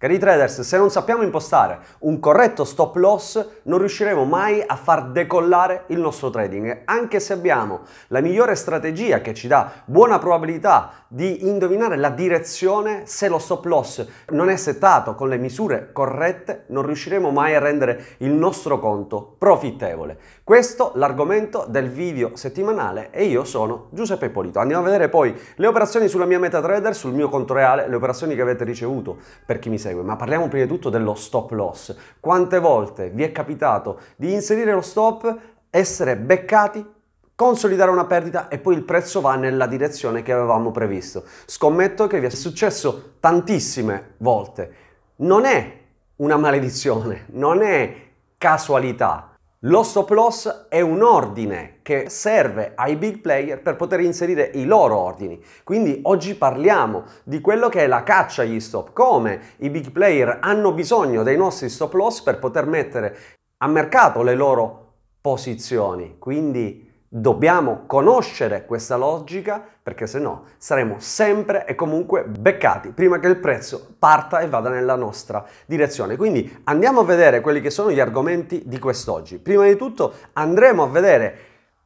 Cari traders, se non sappiamo impostare un corretto stop loss, non riusciremo mai a far decollare il nostro trading, anche se abbiamo la migliore strategia che ci dà buona probabilità di indovinare la direzione, se lo stop loss non è settato con le misure corrette, non riusciremo mai a rendere il nostro conto profittevole. Questo l'argomento del video settimanale e io sono Giuseppe Polito. Andiamo a vedere poi le operazioni sulla mia MetaTrader, sul mio conto reale, le operazioni che avete ricevuto per chi mi segue segue, ma parliamo prima di tutto dello stop loss. Quante volte vi è capitato di inserire lo stop, essere beccati consolidare una perdita e poi il prezzo va nella direzione che avevamo previsto. Scommetto che vi è successo tantissime volte. Non è una maledizione, non è casualità, lo stop loss è un ordine che serve ai big player per poter inserire i loro ordini. Quindi oggi parliamo di quello che è la caccia agli stop, come i big player hanno bisogno dei nostri stop loss per poter mettere a mercato le loro posizioni. Quindi Dobbiamo conoscere questa logica perché se no saremo sempre e comunque beccati prima che il prezzo parta e vada nella nostra direzione. Quindi andiamo a vedere quelli che sono gli argomenti di quest'oggi. Prima di tutto andremo a vedere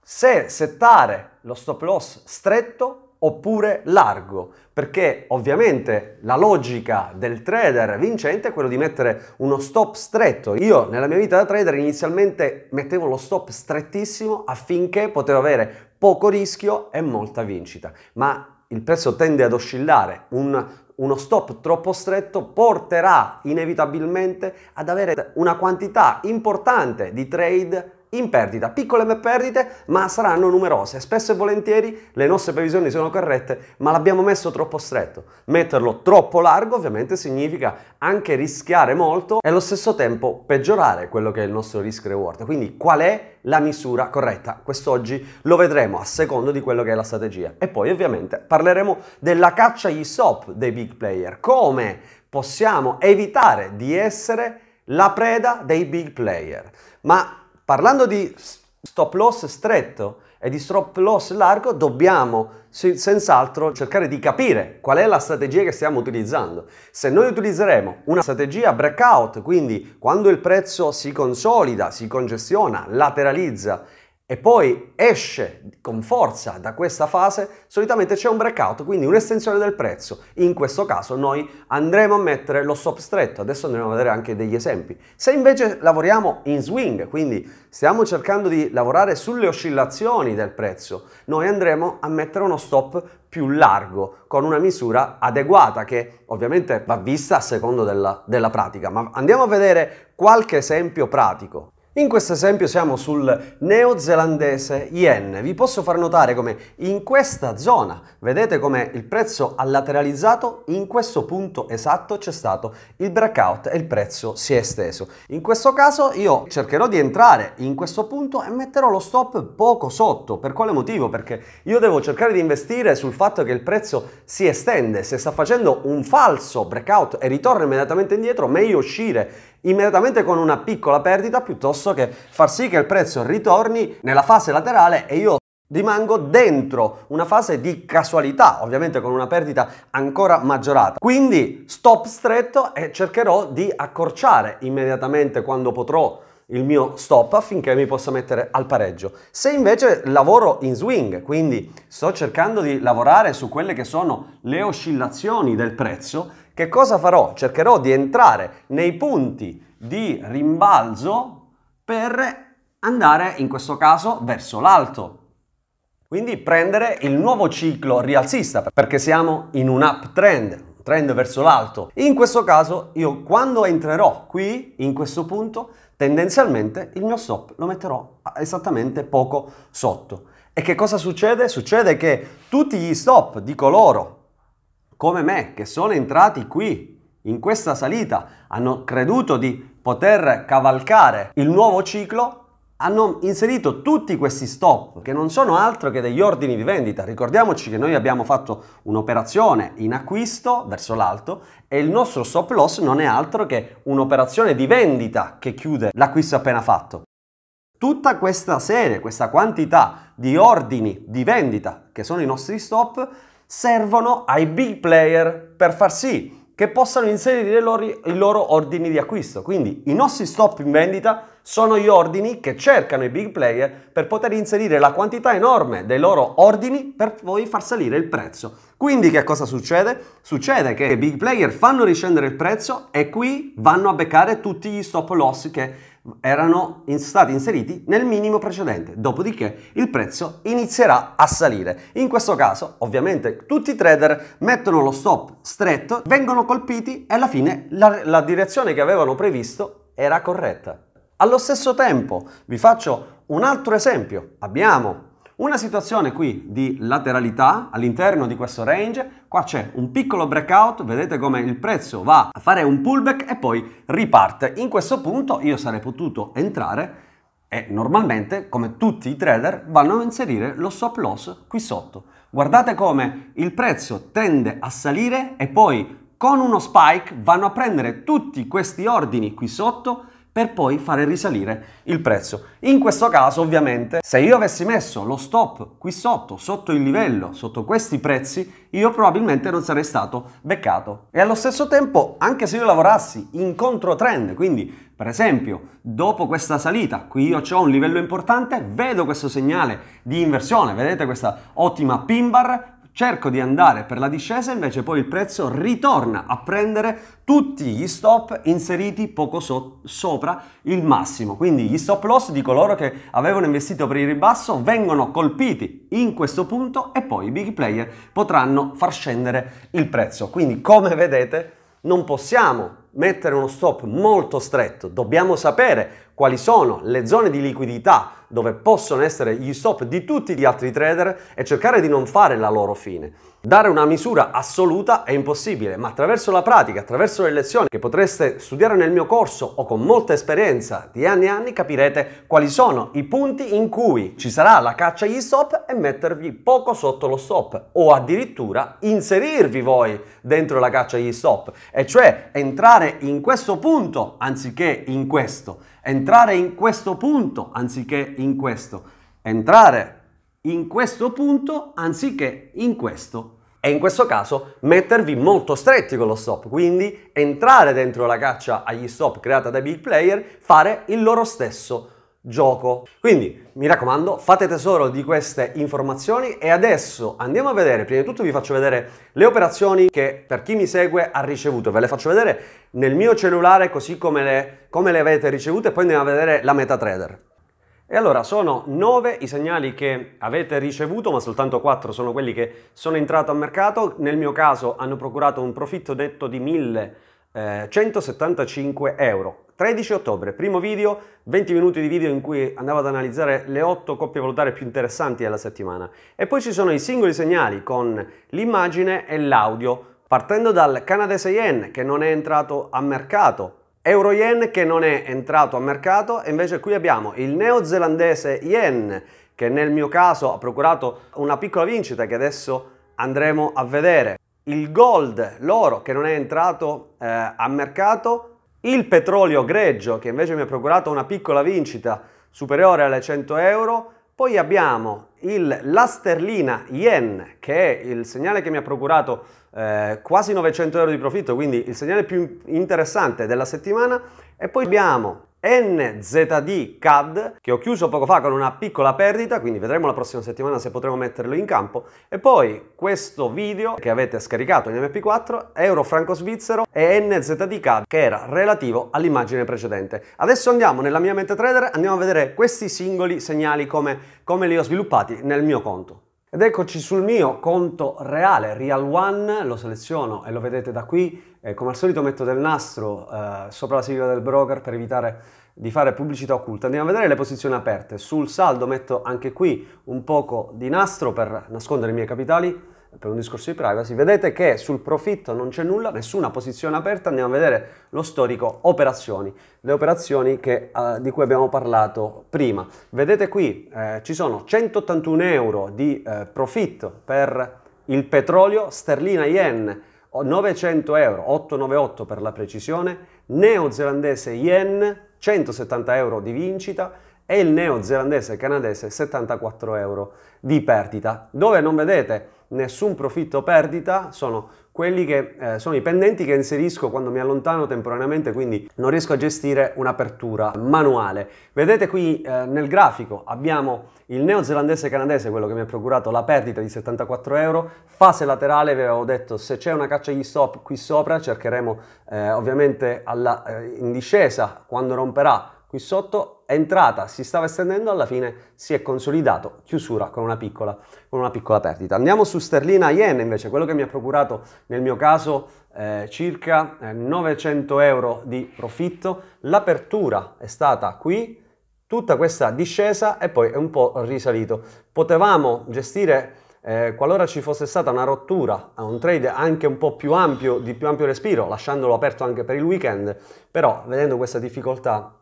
se settare lo stop loss stretto oppure largo, perché ovviamente la logica del trader vincente è quella di mettere uno stop stretto. Io nella mia vita da trader inizialmente mettevo lo stop strettissimo affinché potevo avere poco rischio e molta vincita, ma il prezzo tende ad oscillare, un uno stop troppo stretto porterà inevitabilmente ad avere una quantità importante di trade in perdita, piccole perdite, ma saranno numerose. Spesso e volentieri le nostre previsioni sono corrette, ma l'abbiamo messo troppo stretto. Metterlo troppo largo ovviamente significa anche rischiare molto e allo stesso tempo peggiorare quello che è il nostro risk reward. Quindi qual è la misura corretta? Quest'oggi lo vedremo a secondo di quello che è la strategia. E poi ovviamente parleremo della caccia agli stop dei big player, come possiamo evitare di essere la preda dei big player. Ma Parlando di stop loss stretto e di stop loss largo, dobbiamo senz'altro cercare di capire qual è la strategia che stiamo utilizzando. Se noi utilizzeremo una strategia breakout, quindi quando il prezzo si consolida, si congestiona, lateralizza e poi esce con forza da questa fase, solitamente c'è un breakout, quindi un'estensione del prezzo. In questo caso noi andremo a mettere lo stop stretto, adesso andremo a vedere anche degli esempi. Se invece lavoriamo in swing, quindi stiamo cercando di lavorare sulle oscillazioni del prezzo, noi andremo a mettere uno stop più largo, con una misura adeguata che ovviamente va vista a secondo della, della pratica. Ma andiamo a vedere qualche esempio pratico. In questo esempio siamo sul neozelandese yen. Vi posso far notare come in questa zona, vedete come il prezzo ha lateralizzato, in questo punto esatto c'è stato il breakout e il prezzo si è esteso. In questo caso io cercherò di entrare in questo punto e metterò lo stop poco sotto. Per quale motivo? Perché io devo cercare di investire sul fatto che il prezzo si estende. Se sta facendo un falso breakout e ritorna immediatamente indietro, meglio uscire immediatamente con una piccola perdita piuttosto che far sì che il prezzo ritorni nella fase laterale e io rimango dentro una fase di casualità, ovviamente con una perdita ancora maggiorata. Quindi stop stretto e cercherò di accorciare immediatamente quando potrò il mio stop affinché mi possa mettere al pareggio. Se invece lavoro in swing, quindi sto cercando di lavorare su quelle che sono le oscillazioni del prezzo, che cosa farò? Cercherò di entrare nei punti di rimbalzo per andare in questo caso verso l'alto. Quindi prendere il nuovo ciclo rialzista perché siamo in un uptrend, trend verso l'alto. In questo caso io quando entrerò qui, in questo punto, tendenzialmente il mio stop lo metterò esattamente poco sotto. E che cosa succede? Succede che tutti gli stop di coloro come me, che sono entrati qui, in questa salita, hanno creduto di poter cavalcare il nuovo ciclo, hanno inserito tutti questi stop che non sono altro che degli ordini di vendita. Ricordiamoci che noi abbiamo fatto un'operazione in acquisto verso l'alto e il nostro stop loss non è altro che un'operazione di vendita che chiude l'acquisto appena fatto. Tutta questa serie, questa quantità di ordini di vendita che sono i nostri stop servono ai big player per far sì che possano inserire i loro, ordini di acquisto. Quindi i nostri stop in vendita sono gli ordini che cercano i big player per poter inserire la quantità enorme dei loro ordini per poi far salire il prezzo. Quindi che cosa succede? Succede che i big player fanno riscendere il prezzo e qui vanno a beccare tutti gli stop loss che erano in, stati inseriti nel minimo precedente, dopodiché il prezzo inizierà a salire. In questo caso, ovviamente, tutti i trader mettono lo stop stretto, vengono colpiti e alla fine la, la direzione che avevano previsto era corretta. Allo stesso tempo, vi faccio un altro esempio. Abbiamo una situazione qui di lateralità all'interno di questo range, qua c'è un piccolo breakout, vedete come il prezzo va a fare un pullback e poi riparte. In questo punto io sarei potuto entrare e normalmente, come tutti i trader, vanno a inserire lo stop loss qui sotto. Guardate come il prezzo tende a salire e poi con uno spike vanno a prendere tutti questi ordini qui sotto per poi fare risalire il prezzo. In questo caso ovviamente se io avessi messo lo stop qui sotto, sotto il livello, sotto questi prezzi, io probabilmente non sarei stato beccato. E allo stesso tempo anche se io lavorassi in controtrend, quindi per esempio dopo questa salita, qui io ho un livello importante, vedo questo segnale di inversione, vedete questa ottima pin bar, cerco di andare per la discesa, invece poi il prezzo ritorna a prendere tutti gli stop inseriti poco so sopra il massimo. Quindi gli stop loss di coloro che avevano investito per il ribasso vengono colpiti in questo punto e poi i big player potranno far scendere il prezzo. Quindi come vedete non possiamo mettere uno stop molto stretto, dobbiamo sapere quali sono le zone di liquidità dove possono essere gli stop di tutti gli altri trader e cercare di non fare la loro fine. Dare una misura assoluta è impossibile, ma attraverso la pratica, attraverso le lezioni che potreste studiare nel mio corso o con molta esperienza di anni e anni capirete quali sono i punti in cui ci sarà la caccia agli stop e mettervi poco sotto lo stop o addirittura inserirvi voi dentro la caccia agli stop e cioè entrare in questo punto anziché in questo entrare in questo punto anziché in questo, entrare in questo punto anziché in questo. E in questo caso mettervi molto stretti con lo stop, quindi entrare dentro la caccia agli stop creata dai big player, fare il loro stesso gioco. Quindi mi raccomando, fate tesoro di queste informazioni e adesso andiamo a vedere, prima di tutto vi faccio vedere le operazioni che per chi mi segue ha ricevuto, ve le faccio vedere nel mio cellulare così come le, come le avete ricevute e poi andiamo a vedere la MetaTrader. E allora sono 9 i segnali che avete ricevuto, ma soltanto 4 sono quelli che sono entrati a mercato, nel mio caso hanno procurato un profitto detto di 1000 eh, 175 euro. 13 ottobre, primo video, 20 minuti di video in cui andavo ad analizzare le 8 coppie valutarie più interessanti della settimana. E poi ci sono i singoli segnali con l'immagine e l'audio, partendo dal canadese yen che non è entrato a mercato, euro yen che non è entrato a mercato e invece qui abbiamo il neozelandese yen che nel mio caso ha procurato una piccola vincita che adesso andremo a vedere il gold, l'oro che non è entrato eh, a mercato, il petrolio greggio che invece mi ha procurato una piccola vincita superiore alle 100 euro, poi abbiamo il, la sterlina yen che è il segnale che mi ha procurato eh, quasi 900 euro di profitto, quindi il segnale più interessante della settimana e poi abbiamo NZD CAD che ho chiuso poco fa con una piccola perdita, quindi vedremo la prossima settimana se potremo metterlo in campo. E poi questo video che avete scaricato in MP4, Euro Franco Svizzero e NZD CAD che era relativo all'immagine precedente. Adesso andiamo nella mia mente MetaTrader, andiamo a vedere questi singoli segnali come, come li ho sviluppati nel mio conto. Ed eccoci sul mio conto reale, Real One, lo seleziono e lo vedete da qui. Eh, come al solito metto del nastro eh, sopra la sigla del broker per evitare di fare pubblicità occulta. Andiamo a vedere le posizioni aperte. Sul saldo metto anche qui un poco di nastro per nascondere i miei capitali per un discorso di privacy, vedete che sul profitto non c'è nulla, nessuna posizione aperta, andiamo a vedere lo storico operazioni, le operazioni che, uh, di cui abbiamo parlato prima. Vedete qui eh, ci sono 181 euro di eh, profitto per il petrolio sterlina yen, 900 euro, 898 per la precisione, neozelandese yen, 170 euro di vincita, e il neozelandese canadese 74 euro di perdita, dove non vedete nessun profitto o perdita, sono quelli che eh, sono i pendenti che inserisco quando mi allontano temporaneamente, quindi non riesco a gestire un'apertura manuale. Vedete qui eh, nel grafico abbiamo il neozelandese canadese, quello che mi ha procurato la perdita di 74 euro, fase laterale vi avevo detto se c'è una caccia di stop qui sopra cercheremo eh, ovviamente alla, eh, in discesa quando romperà qui sotto entrata, si stava estendendo, alla fine si è consolidato, chiusura con una piccola, con una piccola perdita. Andiamo su sterlina yen invece, quello che mi ha procurato nel mio caso eh, circa 900 eh, euro di profitto, l'apertura è stata qui, tutta questa discesa e poi è un po' risalito. Potevamo gestire... Eh, qualora ci fosse stata una rottura a un trade anche un po' più ampio, di più ampio respiro, lasciandolo aperto anche per il weekend, però vedendo questa difficoltà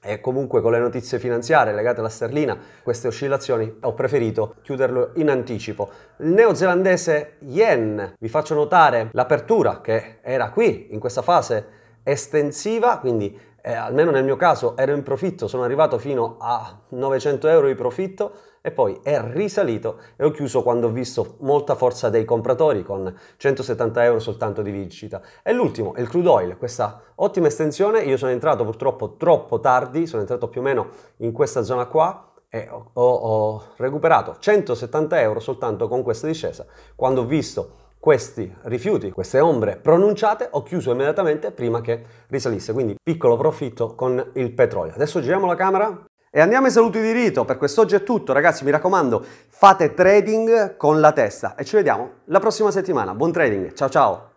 e comunque con le notizie finanziarie legate alla sterlina, queste oscillazioni ho preferito chiuderlo in anticipo. Il neozelandese yen, vi faccio notare l'apertura che era qui in questa fase estensiva, quindi eh, almeno nel mio caso ero in profitto, sono arrivato fino a 900 euro di profitto e poi è risalito e ho chiuso quando ho visto molta forza dei compratori con 170 euro soltanto di vincita. E l'ultimo è il crude oil, questa ottima estensione, io sono entrato purtroppo troppo tardi, sono entrato più o meno in questa zona qua, e ho, ho, ho recuperato 170 euro soltanto con questa discesa quando ho visto questi rifiuti, queste ombre pronunciate, ho chiuso immediatamente prima che risalisse. Quindi piccolo profitto con il petrolio. Adesso giriamo la camera. E andiamo ai saluti di rito, per quest'oggi è tutto ragazzi, mi raccomando fate trading con la testa e ci vediamo la prossima settimana, buon trading, ciao ciao!